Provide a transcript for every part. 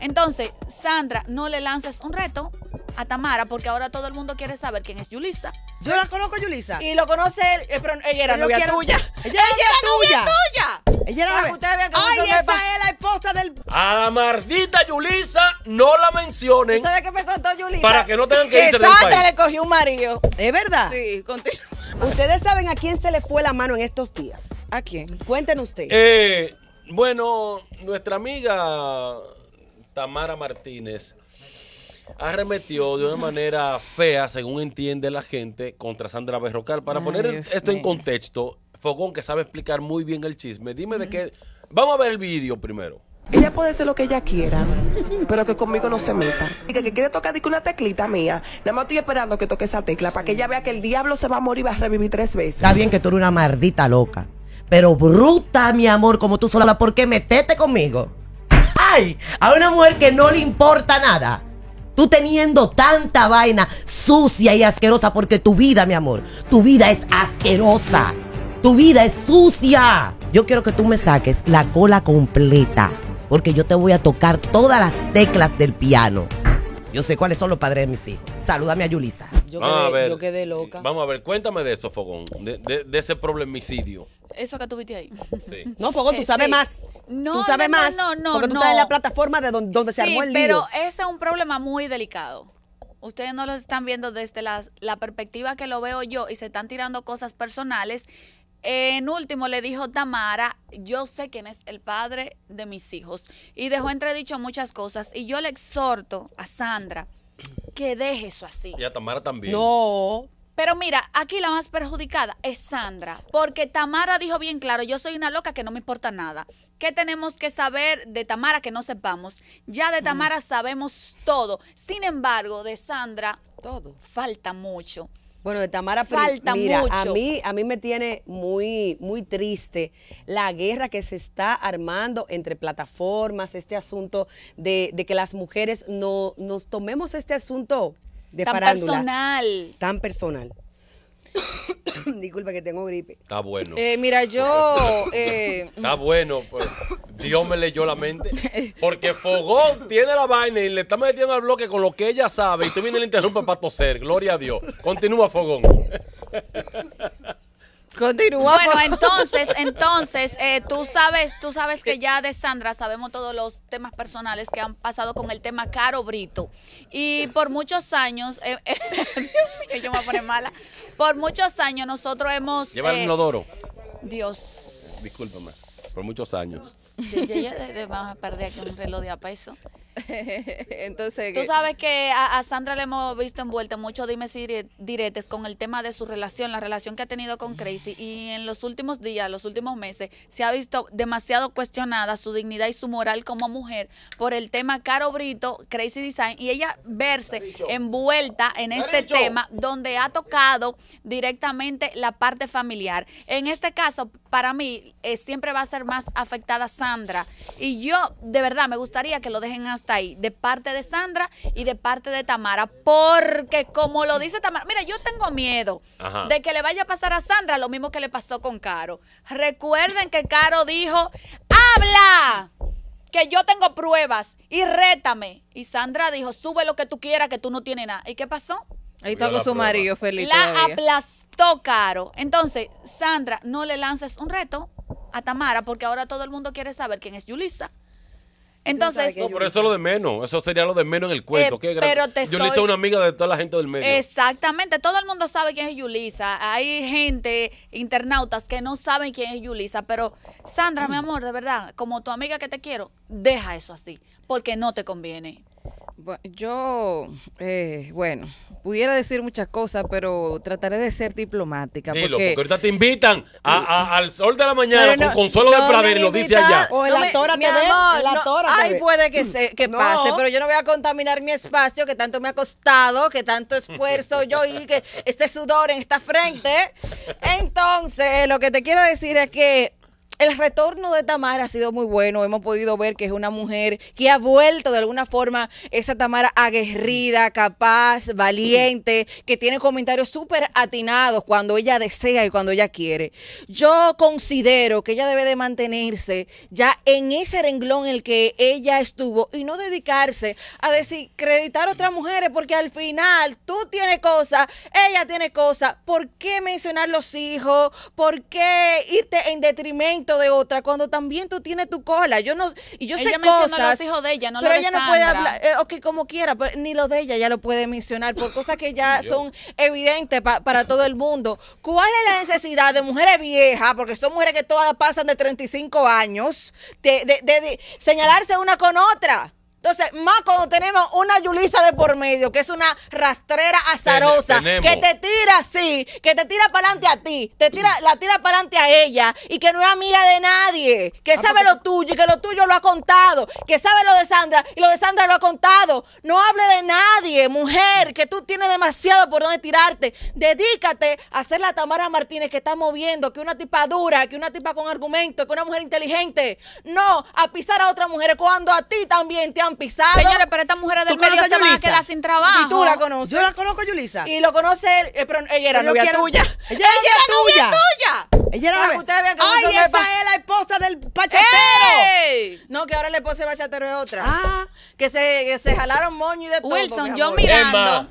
Entonces, Sandra, no le lances un reto a Tamara porque ahora todo el mundo quiere saber quién es Yulisa. Yo la conozco Yulisa. Y lo conoce él, eh, pero ella era novia quiero, tuya. Ella era, novia tuya. Ella era novia. Ustedes vean Ay, esa es la esposa del A la mardita Yulisa no la mencionen. sabe qué me contó Yulisa? Para que no tengan que irse del Sandra le cogió un marido. ¿Es verdad? Sí, continúa. Ustedes saben a quién se le fue la mano en estos días. ¿A quién? Cuéntenos ustedes. Eh, bueno, nuestra amiga Tamara Martínez, arremetió de una manera fea, según entiende la gente, contra Sandra Berrocal. Para poner esto en contexto, Fogón, que sabe explicar muy bien el chisme, dime de qué... Vamos a ver el vídeo primero. Ella puede hacer lo que ella quiera, pero que conmigo no se meta. Y que, quiere tocar una teclita mía. Nada más estoy esperando que toque esa tecla para que ella vea que el diablo se va a morir y va a revivir tres veces. Está bien que tú eres una maldita loca, pero bruta, mi amor, como tú sola. ¿Por qué metete conmigo? a una mujer que no le importa nada. Tú teniendo tanta vaina sucia y asquerosa, porque tu vida, mi amor, tu vida es asquerosa. Tu vida es sucia. Yo quiero que tú me saques la cola completa, porque yo te voy a tocar todas las teclas del piano. Yo sé cuáles son los padres de mis hijos. Salúdame a Yulisa. Yo, quedé, loca. Vamos a ver, cuéntame de eso, Fogón, de, ese problemicidio. Eso que tuviste ahí. No, Fogón, tú sabes más. No, tú no, más. No, porque tú estás en la plataforma de donde, se armó el lío. Pero ese es un problema muy delicado. Ustedes no lo están viendo desde la, la perspectiva que lo veo yo y se están tirando cosas personales. En último le dijo Tamara, yo sé quién es el padre de mis hijos. Y dejó entredicho muchas cosas. Y yo le exhorto a Sandra que deje eso así. Y a Tamara también. No, pero mira, aquí la más perjudicada es Sandra, porque Tamara dijo bien claro, yo soy una loca que no me importa nada. ¿Qué tenemos que saber de Tamara que no sepamos? Ya de mm. Tamara sabemos todo. Sin embargo, de Sandra todo falta mucho. Bueno, de Tamara Falta a mí a mí me tiene muy muy triste la guerra que se está armando entre plataformas, este asunto de, de que las mujeres no nos tomemos este asunto de tan Personal. Tan personal. Disculpa que tengo gripe. Está bueno. Eh, mira, yo. Eh, está bueno, pues. Dios me leyó la mente. Porque Fogón tiene la vaina y le está metiendo al bloque con lo que ella sabe. Y tú vienes y le interrumpes para toser. Gloria a Dios. Continúa, Fogón. Bueno, entonces, entonces, eh, tú sabes, tú sabes que ya de Sandra sabemos todos los temas personales que han pasado con el tema Caro Brito. Y por muchos años, eh, mala, por muchos años nosotros hemos... Lleva el eh, Dios. Discúlpame, por muchos años. vamos a perder aquí un reloj de apeso. Entonces, tú sabes que a, Sandra le hemos visto envuelta mucho dimes y diretes con el tema de su relación, la relación que ha tenido con Crazy. Y en los últimos días, los últimos meses, se ha visto demasiado cuestionada su dignidad y su moral como mujer por el tema Caro Brito, Crazy Design. Y ella verse envuelta en este tema donde ha tocado directamente la parte familiar. En este caso, para mí, eh, siempre va a ser más afectada Sandra. Y yo, de verdad, me gustaría que lo dejen hasta ahí, de parte de Sandra y de parte de Tamara, porque como lo dice Tamara, mira, yo tengo miedo de que le vaya a pasar a Sandra lo mismo que le pasó con Caro. Recuerden que Caro dijo, habla, que yo tengo pruebas y rétame. Y Sandra dijo, sube lo que tú quieras, que tú no tienes nada. ¿Y qué pasó? Ahí está con su marido, feliz. La aplastó Caro. Entonces, Sandra, no le lances un reto a Tamara porque ahora todo el mundo quiere saber quién es Yulisa. Entonces, no, pero eso es lo de menos, eso sería lo de menos en el cuento. que eh, ¿Qué Yulisa es una amiga de toda la gente del medio. Exactamente, todo el mundo sabe quién es Yulisa. Hay gente, internautas, que no saben quién es Yulisa, pero Sandra, mi amor, de verdad, como tu amiga que te quiero, deja eso así, porque no te conviene. Yo, eh, bueno, pudiera decir muchas cosas, pero trataré de ser diplomática. Dilo, porque, ahorita te invitan a, al sol de la mañana con Consuelo de del y lo dice allá. O la tora mi amor, la Ay, puede que, se, que pase, pero yo no voy a contaminar mi espacio que tanto me ha costado, que tanto esfuerzo yo y que este sudor en esta frente. Entonces, lo que te quiero decir es que el retorno de Tamara ha sido muy bueno. Hemos podido ver que es una mujer que ha vuelto de alguna forma esa Tamara aguerrida, capaz, valiente, que tiene comentarios súper atinados cuando ella desea y cuando ella quiere. Yo considero que ella debe de mantenerse ya en ese renglón en el que ella estuvo y no dedicarse a desacreditar a otras mujeres porque al final tú tienes cosas, ella tiene cosas. ¿Por qué mencionar los hijos? ¿Por qué irte en detrimento? de otra cuando también tú tienes tu cola. Yo no, y yo sé cosas. hijos de ella, no pero ella no puede hablar, eh, ok, como quiera, pero ni lo de ella ya lo puede mencionar por cosas que ya son evidentes para todo el mundo. ¿Cuál es la necesidad de mujeres viejas, porque son mujeres que todas pasan de 35 años, de, de señalarse una con otra? Entonces, más cuando tenemos una Yulisa de por medio, que es una rastrera azarosa, que te tira así, que te tira para adelante a ti, te tira, la tira para adelante a ella, y que no es amiga de nadie, que ah, sabe lo tuyo y que lo tuyo lo ha contado, que sabe lo de Sandra y lo de Sandra lo ha contado. No hable de nadie, mujer, que tú tienes demasiado por dónde tirarte. Dedícate a ser la Tamara Martínez que está moviendo, que una tipa dura, que una tipa con argumento, que una mujer inteligente. No, a pisar a otra mujer, cuando a ti también te ha pisado. Señores, pero esta mujer del medio se van a quedar sin trabajo. Y tú la conoces. Yo la conozco, Yulisa. Y lo conoce él, pero ella era novia tuya. Ella era, novia, tuya. Ella era novia. Ay, esa es la esposa del pachatero! No, que ahora la esposa del pachatero es otra. Ah. Que se, se jalaron moño y de todo. Wilson, yo mirando. Emma.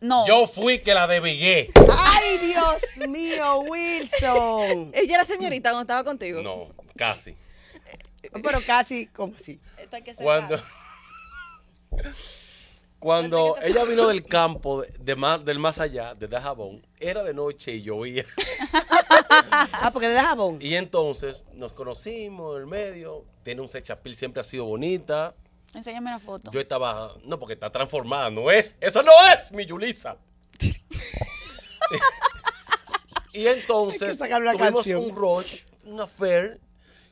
No. Yo fui que la debillé. Ay, Dios mío, Wilson. ¿Ella era señorita cuando estaba contigo? No, casi. Pero casi, ¿cómo así. Cuando... Cuando ella vino del campo del más allá, de Dajabón, era de noche y llovía. ah, porque de Dajabón. Y entonces nos conocimos en el medio. Tiene un sechapil, siempre ha sido bonita. Enséñame la foto. Yo estaba. No, porque está transformada. No es. Esa no es mi Yulisa. y entonces tuvimos un rush, un affair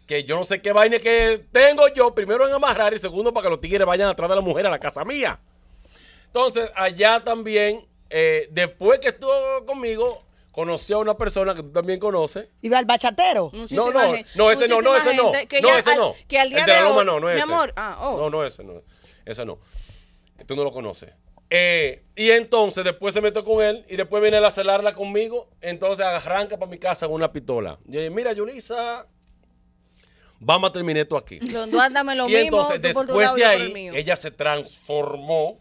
que yo no sé qué vaina que tengo yo, primero en amarrar y segundo para que los tigres vayan atrás de la mujer a la casa mía. Entonces, allá también, eh, después que estuvo conmigo, conocí a una persona que tú también conoces. ¿Iba al bachatero? no, no, no, ese no, no, ese no. no, ese no. Que al día el de, loma no, no mi amor, ah, oh. No, no, ese no. Ese no. Tú no lo conoces. Eh, y entonces después se metió con él y después viene a celarla conmigo. Entonces arranca para mi casa con una pistola. Y mira, Yulisa, vamos a terminar esto aquí. andame lo y mismo, entonces, después de ahí, ella se transformó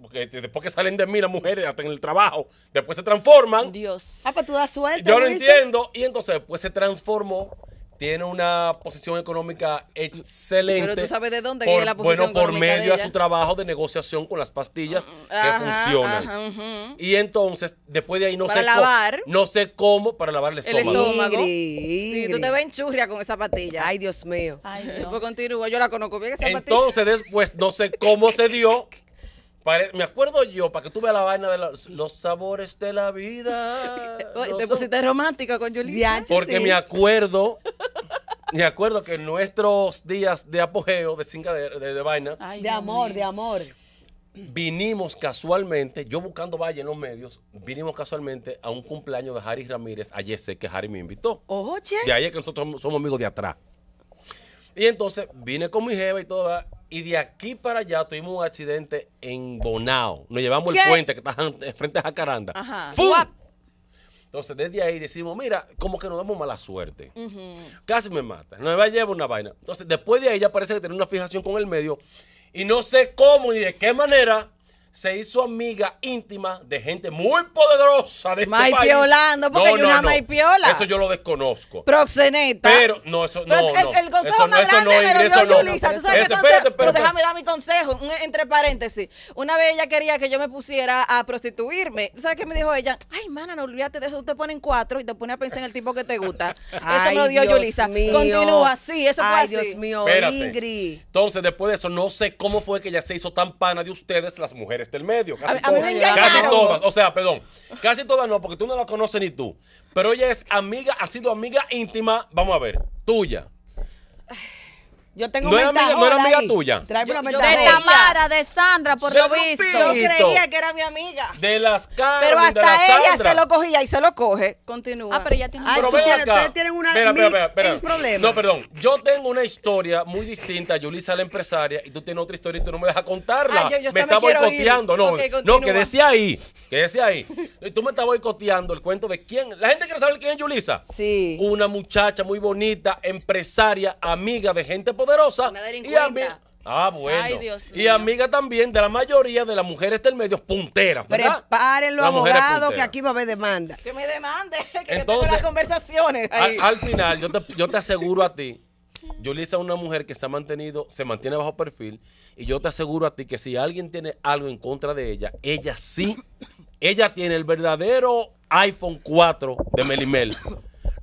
porque después que salen de mí las mujeres hasta en el trabajo, después se transforman. Dios. Ah, pues tú das suerte. Yo lo no entiendo. Y entonces después se transformó tiene una posición económica excelente. Pero tú sabes de dónde por, la posición Bueno, por medio de, su trabajo de negociación con las pastillas que funcionan. Y entonces, después de ahí no para sé lavar, no sé cómo para lavar el estómago. El Sí, tú te ves en churria con esa pastilla. Ay, Dios mío. Ay, pues no. yo la conozco bien esa pastilla. Entonces, después no sé cómo se dio me acuerdo yo, para que tú veas la vaina de los, sabores de la vida. Te pusiste romántica con Julián. Porque me acuerdo me acuerdo que en nuestros días de apogeo, de cinca de, vaina. de amor, de amor. Vinimos casualmente, yo buscando valle en los medios, vinimos casualmente a un cumpleaños de Harry Ramírez a sé que Harry me invitó. Ojo, che. De ahí que nosotros somos amigos de atrás. Y entonces vine con mi jeva y todo, y de aquí para allá tuvimos un accidente en Bonao. Nos llevamos el puente que está enfrente a Jacaranda. Ajá. Entonces, desde ahí decimos, mira, como que nos damos mala suerte. Casi me mata. No me va a llevar una vaina. Entonces, después de ahí ya parece que tiene una fijación con el medio. Y no sé cómo ni de qué manera se hizo amiga íntima de gente muy poderosa de este Maipiolando, país. porque no, una no, Maipiola. Eso yo lo desconozco. Proxeneta. Pero, no, eso no, el, consejo más grande me lo dio Yulisa. sabes qué consejo? Pero déjame dar mi consejo, entre paréntesis. Una vez ella quería que yo me pusiera a prostituirme. ¿Tú sabes qué me dijo ella? Ay, mana, no olvídate de eso. Tú te ponen cuatro y te pones a pensar en el tipo que te gusta. eso me lo dio Yulisa. Continúa así, eso fue así. Dios mío, Ingrid. Entonces, después de eso, no sé cómo fue que ella se hizo tan pana de ustedes, las mujeres del medio. Casi, todas, casi todas. O sea, perdón. Casi todas no, porque tú no la conoces ni tú. Pero ella es amiga, ha sido amiga íntima, vamos a ver, tuya. Yo tengo una amiga, no era amiga tuya. una de Tamara, de Sandra, por lo visto. Yo creía que era mi amiga. De las caras. Pero hasta ella se lo cogía y se lo coge. Continúa. Ah, pero ya tiene ustedes tienen una espera, espera, espera, problema. No, perdón. Yo tengo una historia muy distinta. Yulisa la empresaria y tú tienes otra historia y tú no me dejas contarla. me está boicoteando. No, no, que decía ahí. Que decía ahí. tú me estás boicoteando el cuento de quién. La gente quiere saber quién es Yulisa. Sí. Una muchacha muy bonita, empresaria, amiga de gente poderosa. y amiga. Ah, y amiga también de la mayoría de las mujeres del medio punteras. Preparen los abogados que aquí va a haber demanda. Que me demande, que Entonces, las conversaciones. Al, final, yo te, yo te aseguro a ti yo le una mujer que se ha mantenido, se mantiene bajo perfil, y yo te aseguro a ti que si alguien tiene algo en contra de ella, ella sí, ella tiene el verdadero iPhone 4 de Melimel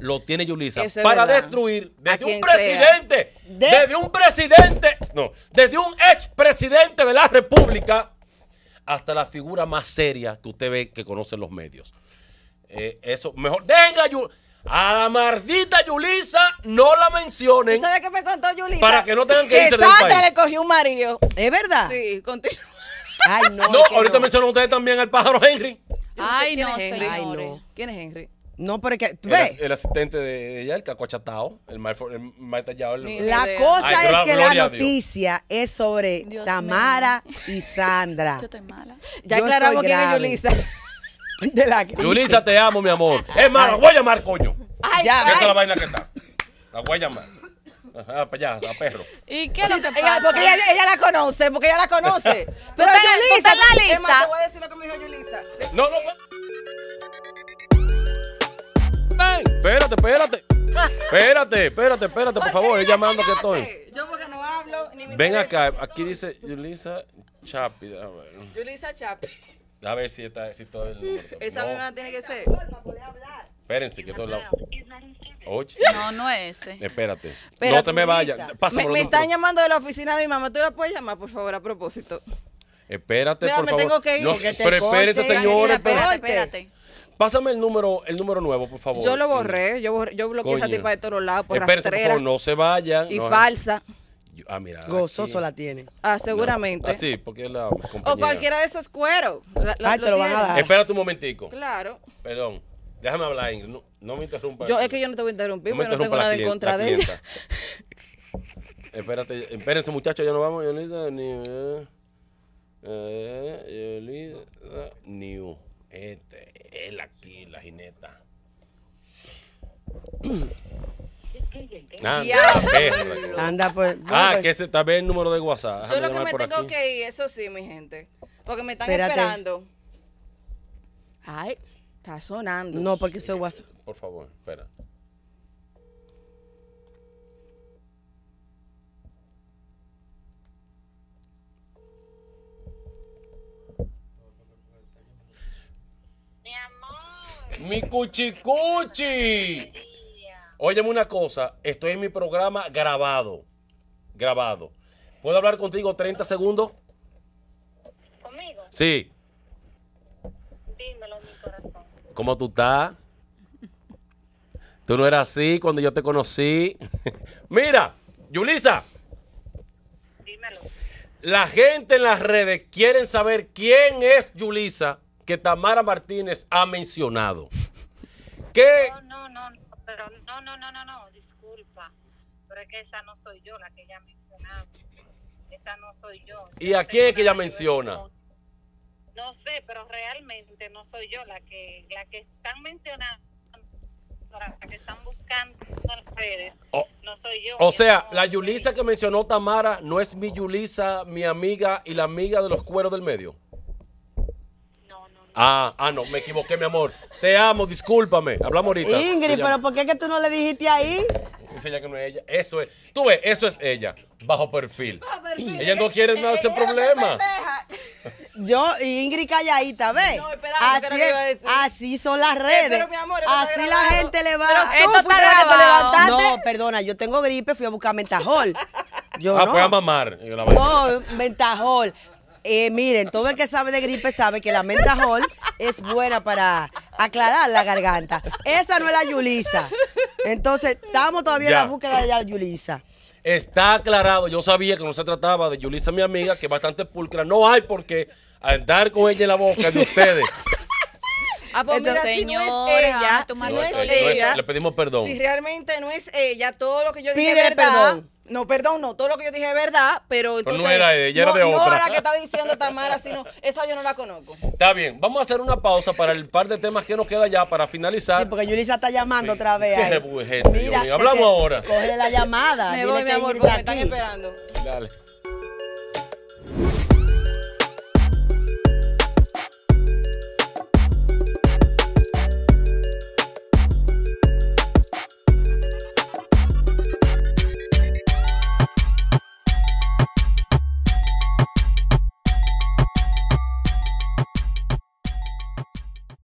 lo tiene Yulisa para destruir desde un presidente, desde un presidente, no, desde un ex presidente de la República hasta la figura más seria que usted ve que conocen los medios. Eh, eso, mejor, venga, A la mardita Yulisa no la mencionen. ¿Sabes qué me contó Yulisa? Para que no tengan que, que irse Sandra del le cogió un marido. ¿Es verdad? Sí, continúa. Ay, no. No, ahorita no. mencionan ustedes también al pájaro Henry. Ay, no, señor Ay, no. ¿Quién es Henry? No, porque tú ves. El, asistente de ella, el caco el el mal tallado. la cosa es que la noticia es sobre Tamara y Sandra. Yo estoy mala. Ya yo aclaramos quién es Yulisa. De Yulisa, te amo, mi amor. Es más, la voy a llamar, coño. ya, Esa es la vaina que está. La voy a llamar. Ajá, para allá, a perro. ¿Y qué lo que porque ella, la conoce, porque ella la conoce. Pero Yulisa, la lista. te voy a decir lo que me dijo Yulisa. No, no. Eh, Espérate, espérate. Espérate, espérate, espérate, por favor. Ella llamando que estoy. Yo porque no hablo ni Ven acá, aquí dice Julissa Chapi. A ver. Chapi. A ver si está, si todo el Esa misma tiene que ser. Espérense, que todo el lado. No, no es ese. Espérate. no te me vayas. Me, están llamando de la oficina de mi mamá. ¿Tú la puedes llamar, por favor, a propósito? Espérate, por favor. tengo que pero espérense, señores. Espérate, espérate. Pásame el número, el número nuevo, por favor. Yo lo mm. borré, yo, borré, yo bloqueé esa tipa de todos lados por por no se vayan. y falsa. Ah, mira. Gozoso la tiene. Ah, seguramente. Ah, sí, porque es la compañera. O cualquiera de esos cueros. La- te lo van a dar. Espérate un momentico. Claro. Perdón. Déjame hablar, Ingrid. No, me interrumpas. Yo, es que yo no te voy a interrumpir, pero no tengo nada en contra de ella. Espérate, espérense muchachos, ya no vamos, yo ni... Eh, eh, Yolida, New. Este, él aquí, la jineta. Anda, ah, Anda, pues. Ah, pues. que se está viendo el número de WhatsApp. Yo lo que me tengo que ir, eso sí, mi gente. Porque me están esperando. Ay, está sonando. No, porque soy WhatsApp. Por favor, espera. Mi cuchicuchi. Óyeme una cosa, estoy en mi programa grabado. Grabado. ¿Puedo hablar contigo 30 segundos? ¿Conmigo? Sí. Dímelo, mi corazón. ¿Cómo tú estás? Tú no eras así cuando yo te conocí. Mira, Yulisa. Dímelo. La gente en las redes quieren saber quién es Yulisa que Tamara Martínez ha mencionado. Que... No, no, no, pero no, no, no, no, no, disculpa. Pero es que esa no soy yo la que ella ha mencionado. Esa no soy yo. ¿Y a quién es que ella menciona? No sé, pero realmente no soy yo la que, la que están mencionando la que están buscando las redes. No soy yo. O sea, la Yulisa que mencionó Tamara no es mi Yulisa, mi amiga y la amiga de los cueros del medio. Ah, ah, no, me equivoqué, mi amor. Te amo, discúlpame. Hablamos ahorita. Ingrid, pero ¿por qué es que tú no le dijiste ahí? Dice ella que no es ella. Eso es. Tú ves, eso es ella. Bajo perfil. Ella no quiere nada de ese problema. Yo, Ingrid calladita, ¿ves? No, espera, así, así son las eh, redes. pero mi amor, así la gente le va. Pero tú esto está que te levantaste. No, perdona, yo tengo gripe, fui a buscar mentajol. ah, no. a mamar. Oh, mentajol eh, miren, todo el que sabe de gripe sabe que la mentahol es buena para aclarar la garganta. Esa no es la Yulisa. Entonces, estamos todavía en la búsqueda de la Yulisa. Está aclarado. Yo sabía que no se trataba de Yulisa, mi amiga, que es bastante pulcra. No hay por qué andar con ella en la boca de ustedes. Ah, pues Entonces, mira, no es ella, le pedimos perdón. Si realmente no es ella, todo lo que yo dije es verdad, no, perdón, no, todo lo que yo dije es verdad, pero entonces, no era ella, era de otra. No era que está diciendo Tamara, sino esa yo no la conozco. Está bien, vamos a hacer una pausa para el par de temas que nos queda ya para finalizar. Sí, porque Yulisa está llamando otra vez. Qué Mira, Hablamos ahora. Coge la llamada. Me voy, mi amor, porque me están esperando. Dale.